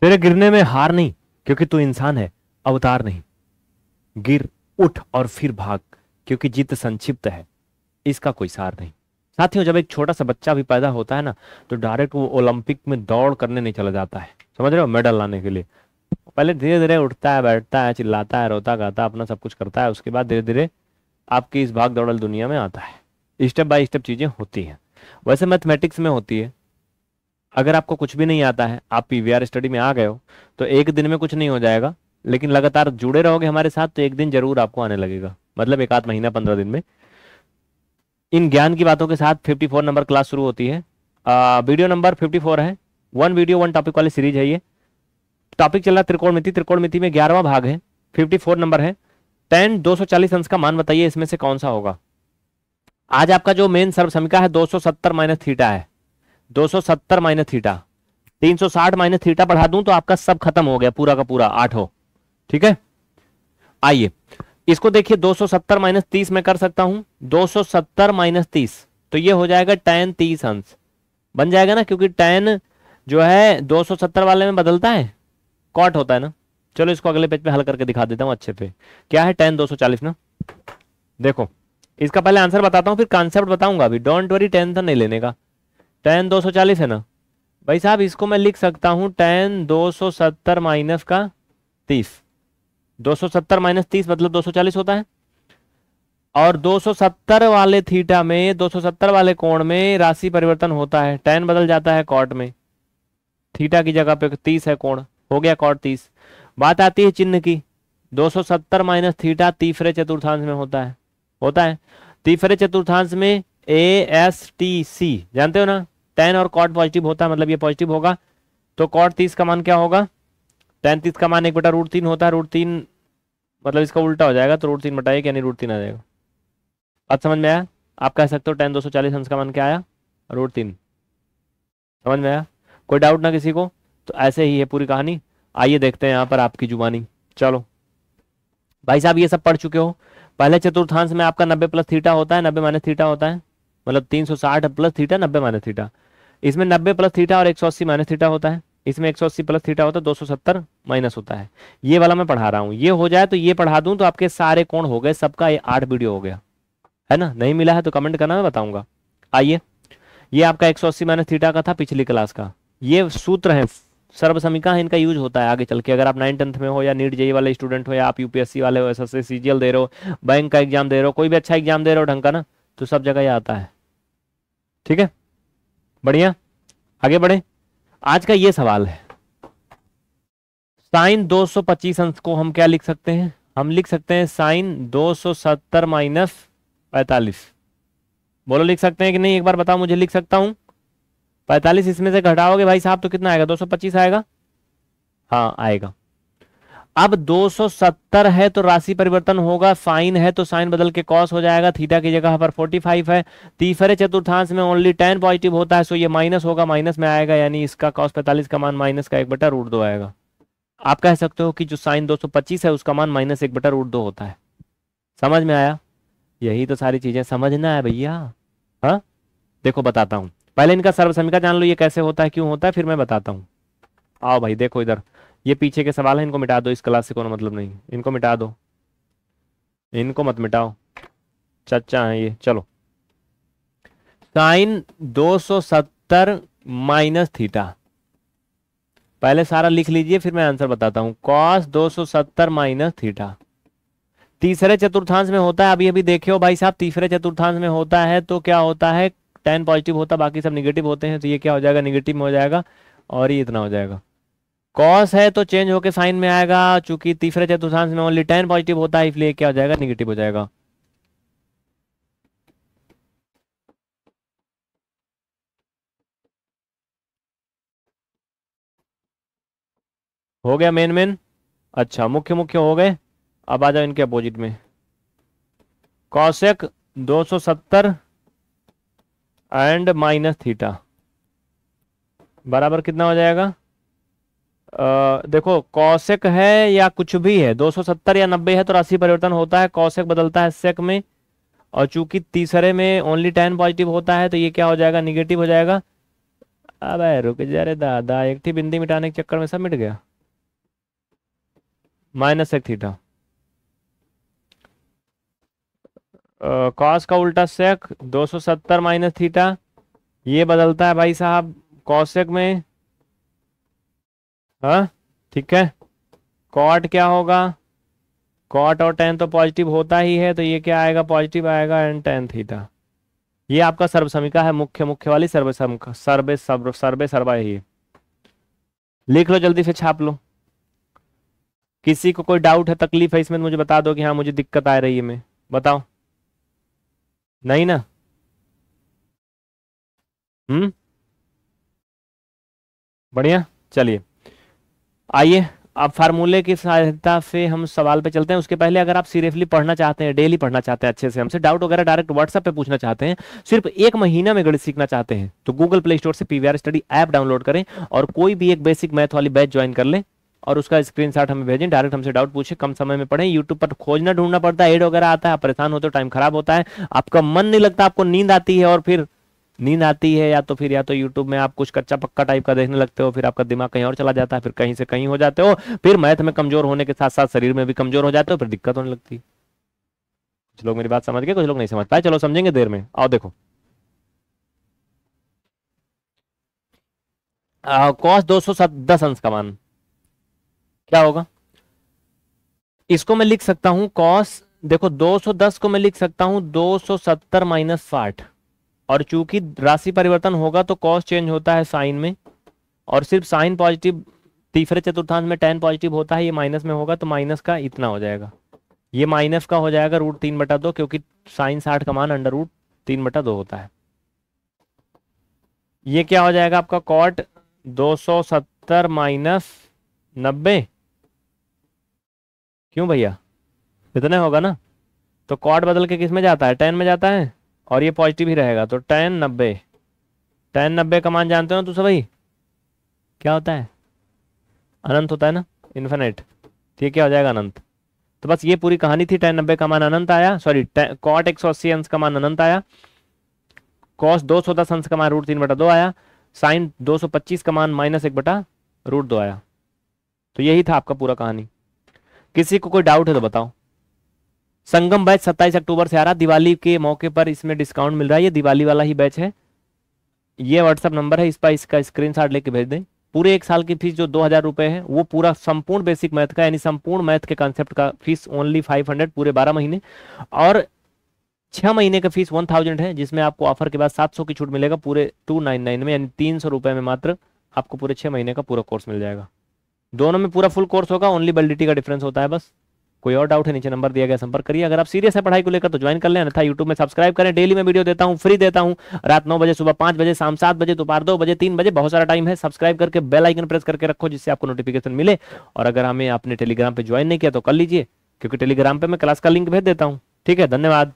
तेरे गिरने में हार नहीं क्योंकि तू इंसान है अवतार नहीं गिर उठ और फिर भाग क्योंकि जीत संक्षिप्त है इसका कोई सार नहीं साथियों जब एक छोटा सा बच्चा भी पैदा होता है ना तो डायरेक्ट वो ओलंपिक में दौड़ करने नहीं चला जाता है समझ रहे हो मेडल लाने के लिए पहले धीरे धीरे उठता है बैठता है चिल्लाता है रोता गाता अपना सब कुछ करता है उसके बाद धीरे धीरे आपकी इस भाग दौड़ल दुनिया में आता है स्टेप बाय स्टेप चीजें होती हैं वैसे मैथमेटिक्स में होती है अगर आपको कुछ भी नहीं आता है आप पी स्टडी में आ गए हो तो एक दिन में कुछ नहीं हो जाएगा लेकिन लगातार जुड़े रहोगे हमारे साथ तो एक दिन जरूर आपको आने लगेगा मतलब एक आध महीना पंद्रह दिन में इन ज्ञान की बातों के साथ 54 नंबर क्लास शुरू होती है आ, वीडियो नंबर 54 है वन वीडियो वन टॉपिक वाली सीरीज है ये टॉपिक चल रहा त्रिकोण त्रिकोण मिति में ग्यारहवा भाग है 54 नंबर है टेन 240 अंश का मान बताइए इसमें से कौन सा होगा आज आपका जो मेन सर्व समीका है दो माइनस थीटा है 270 माइनस थीटा 360 माइनस थीटा बढ़ा दूं तो आपका सब खत्म हो गया पूरा का पूरा आठ हो ठीक है आइए इसको देखिए 270 माइनस तीस में कर सकता हूं 270 माइनस तीस तो ये हो जाएगा टेन तीस अंश बन जाएगा ना क्योंकि टेन जो है 270 वाले में बदलता है कॉट होता है ना चलो इसको अगले पेज पे हल करके दिखा देता हूं अच्छे पे क्या है टेन दो सौ चालीस ना देखो इसका पहले आंसर बताता हूं फिर कॉन्सेप्ट बताऊंगा अभी डोंट वरी टेंशन नहीं लेने का टेन दो सौ चालीस है ना भाई साहब इसको मैं लिख सकता हूं टेन दो सौ सत्तर माइनस का तीस दो सौ सत्तर माइनस तीस मतलब दो सौ चालीस होता है और 270 वाले थीटा में 270 वाले कोण में राशि परिवर्तन होता है टेन बदल जाता है कॉट में थीटा की जगह पे 30 है कोण हो गया कॉट 30 बात आती है चिन्ह की 270 माइनस थीटा तीसरे चतुर्थांश में होता है होता है तीसरे चतुर्थांश में ए एस टी सी जानते हो ना टेन और कॉट पॉजिटिव होता है मतलब ये पॉजिटिव होगा तो कॉट तीस का मान क्या होगा टेन तीस का मान एक बटा रूट तीन होता है रूट तीन मतलब इसका उल्टा हो जाएगा तो रूट तीन बटा एक यानी रूट तीन आ जाएगा बात समझ में आया आप कह सकते हो टेन दो सौ चालीस अंश का मान क्या आया रूट तीन समझ में आया कोई डाउट ना किसी को तो ऐसे ही है पूरी कहानी आइए देखते हैं यहाँ पर आपकी जुबानी चलो भाई साहब ये सब पढ़ चुके हो पहले चतुर्थांश में आपका नब्बे प्लस थीटा होता है नब्बे माइनस थीटा होता है मतलब तीन सौ साठ प्लस थीटा नब्बे माइनस थीटा इसमें नब्बे प्लस थीटा और एक सौ अस्सी माइनस थीटा होता है इसमें एक सौ अस्सी प्लस थीटा होता है दो सौ सत्तर माइनस होता है ये वाला मैं पढ़ा रहा हूँ ये हो जाए तो ये पढ़ा दूं तो आपके सारे कोण हो गए सबका ये आठ वीडियो हो गया है ना नहीं मिला है तो कमेंट करना मैं बताऊंगा आइए ये आपका एक सौ अस्सी माइनस थीटा का था पिछली क्लास का ये सूत्र है सर्वसमिका है इनका यूज होता है आगे चल के अगर आप नाइन टेंथ में हो या नीट जेई e वाले स्टूडेंट हो या आप यूपीएससी वाले हो एस एस सी जी दे रहे हो बैंक का एग्जाम दे रहे हो कोई भी अच्छा एग्जाम दे रहे हो ढंग का ना तो सब जगह ये आता है ठीक है बढ़िया आगे बढ़े आज का ये सवाल है साइन 225 अंश को हम क्या लिख सकते हैं हम लिख सकते हैं साइन 270 माइनस पैतालीस बोलो लिख सकते हैं कि नहीं एक बार बताओ मुझे लिख सकता हूं 45 इसमें से घटाओगे भाई साहब तो कितना आएगा 225 आएगा हाँ आएगा अब 270 है तो राशि परिवर्तन होगा साइन है तो साइन बदल के कॉस हो जाएगा थीटा की जगह पर 45 है तीसरे चतुर्थांश में ओनली टेन पॉजिटिव होता है सो ये माइनस होगा माइनस में आएगा यानी इसका कॉस 45 का मान माइनस का एक बटा रूट दो आएगा आप कह सकते हो कि जो साइन 225 है उसका मान माइनस एक बटा रूट दो होता है समझ में आया यही तो सारी चीजें समझना है भैया हाँ देखो बताता हूँ पहले इनका सर्वसमिका जान लो ये कैसे होता है क्यों होता है फिर मैं बताता हूँ आओ भाई देखो इधर ये पीछे के सवाल है इनको मिटा दो इस क्लास से कोई मतलब नहीं इनको मिटा दो इनको मत मिटाओ चचा है ये चलो साइन 270 माइनस थीटा पहले सारा लिख लीजिए फिर मैं आंसर बताता हूं कॉस 270 माइनस थीटा तीसरे चतुर्थांश में होता है अभी अभी देखे हो भाई साहब तीसरे चतुर्थांश में होता है तो क्या होता है टेन पॉजिटिव होता बाकी सब निगेटिव होते हैं तो ये क्या हो जाएगा निगेटिव हो जाएगा और ये इतना हो जाएगा कॉस है तो चेंज होके साइन में आएगा चूंकि तीसरे चतुर्थांश में ओनली टेन पॉजिटिव होता है इसलिए क्या हो जाएगा निगेटिव हो जाएगा हो गया मेन मेन अच्छा मुख्य मुख्य हो गए अब आ जाओ इनके अपोजिट में कौशक 270 एंड माइनस थीटा बराबर कितना हो जाएगा आ, देखो कौशिक है या कुछ भी है 270 या 90 है तो राशि परिवर्तन होता है कौशिक बदलता है सेक में और चूंकि तीसरे में ओनली टेन पॉजिटिव होता है तो ये क्या हो जाएगा निगेटिव हो जाएगा अब रुक जा रे दादा एक थी बिंदी मिटाने के चक्कर में सब मिट गया माइनस एक थीटा कॉस का उल्टा सेक 270 माइनस थीटा ये बदलता है भाई साहब कौशिक में हाँ ठीक है कॉट क्या होगा कॉट और टेन तो पॉजिटिव होता ही है तो ये क्या आएगा पॉजिटिव आएगा एंड टेन थीटा ये आपका सर्वसमिका है मुख्य मुख्य वाली सर्वे सर्वे सर्व सर्वे सर्वा ये लिख लो जल्दी से छाप लो किसी को कोई डाउट है तकलीफ है इसमें मुझे बता दो कि हाँ मुझे दिक्कत आ रही है मैं बताओ नहीं ना हम्म बढ़िया चलिए आइए अब फार्मूले की सहायता से हम सवाल पे चलते हैं उसके पहले अगर आप सीरियसली पढ़ना चाहते हैं डेली पढ़ना चाहते हैं अच्छे से हमसे डाउट वगैरह डायरेक्ट व्हाट्सएप पे पूछना चाहते हैं सिर्फ एक महीना में गणित सीखना चाहते हैं तो गूगल प्ले स्टोर से पीवीआर स्टडी ऐप डाउनलोड करें और कोई भी एक बेसिक मैथ वाली बैच ज्वाइन कर लें और उसका स्क्रीन हमें भेजें डायरेक्ट हमसे डाउट पूछे कम समय में पढ़े यूट्यूब पर खोजना ढूंढना पड़ता है एड वगैरह आता है परेशान होते टाइम खराब होता है आपका मन नहीं लगता आपको नींद आती है और फिर नींद आती है या तो फिर या तो यूट्यूब में आप कुछ कच्चा पक्का टाइप का देखने लगते हो फिर आपका दिमाग कहीं और चला जाता है फिर कहीं से कहीं हो जाते हो फिर मैथ में कमजोर होने के साथ साथ शरीर में भी कमजोर हो जाते हो फिर दिक्कत होने लगती है कुछ लोग मेरी बात समझ गए कुछ लोग नहीं समझ पाए चलो समझेंगे देर में आओ देखो कॉस दो सौ दस अंश का मान क्या होगा इसको मैं लिख सकता हूं कॉस देखो 210 को मैं लिख सकता हूं 270 सौ माइनस साठ और चूंकि राशि परिवर्तन होगा तो कॉस्ट चेंज होता है साइन में और सिर्फ साइन पॉजिटिव तीसरे चतुर्थांश में टेन पॉजिटिव होता है ये माइनस में होगा तो माइनस का इतना हो जाएगा ये माइनस का हो जाएगा रूट तीन बटा दो क्योंकि साइन साठ का मान अंडर रूट तीन बटा दो होता है ये क्या हो जाएगा आपका कॉट दो सौ सत्तर माइनस नब्बे क्यों भैया इतने होगा ना तो कॉट बदल के किस में जाता है टेन में जाता है और ये पॉजिटिव ही रहेगा तो टेन नब्बे टेन नब्बे का मान जानते हो सब भाई क्या होता है अनंत होता है ना इन्फिनेट तो ये क्या हो जाएगा अनंत तो बस ये पूरी कहानी थी टेन नब्बे का मान अनंत आया सॉरी कॉट एक सौ अस्सी अंश का मान अनंत आया कॉस दो सौ दस अंश का मान रूट तीन बटा दो आया साइन दो सौ पच्चीस का मान माइनस एक बटा रूट दो आया तो यही था आपका पूरा कहानी किसी को कोई डाउट है तो बताओ संगम बैच 27 अक्टूबर से आ रहा दिवाली के मौके पर इसमें डिस्काउंट मिल रहा है ये दिवाली वाला ही बैच है ये व्हाट्सअप नंबर है इस पर इसका शॉट लेके भेज दें पूरे एक साल की फीस जो दो हज़ार रुपए है वो पूरा संपूर्ण बेसिक मैथ का यानी संपूर्ण मैथ के कॉन्सेप्ट का फीस ओनली फाइव हंड्रेड पूरे बारह महीने और छह महीने का फीस वन थाउजेंड है जिसमें आपको ऑफर के बाद सात सौ की छूट मिलेगा पूरे टू नाइन नाइन में यानी तीन सौ रुपए में मात्र आपको पूरे छह महीने का पूरा कोर्स मिल जाएगा दोनों में पूरा फुल कोर्स होगा ओनली वैलिडिटी का डिफरेंस होता है बस कोई और डाउट है नीचे नंबर दिया गया संपर्क करिए अगर आप सीरियस है पढ़ाई को लेकर तो ज्वाइन कर लें अन्यथा यूट्यूब में सब्सक्राइब करें डेली में वीडियो देता हूँ फ्री देता हूँ रात नौ बजे सुबह पांच बजे शाम सात बजे दोपहर दो बजे तीन बजे बहुत सारा टाइम है सब्सक्राइब करके बेल आइकन प्रेस करके रखो जिससे आपको नोटिफिकेशन मिले और अगर हमें आपने टेलीग्राम पर ज्वाइन नहीं किया तो कर लीजिए क्योंकि टेलीग्राम पर मैं क्लास का लिंक भेज देता हूँ ठीक है धन्यवाद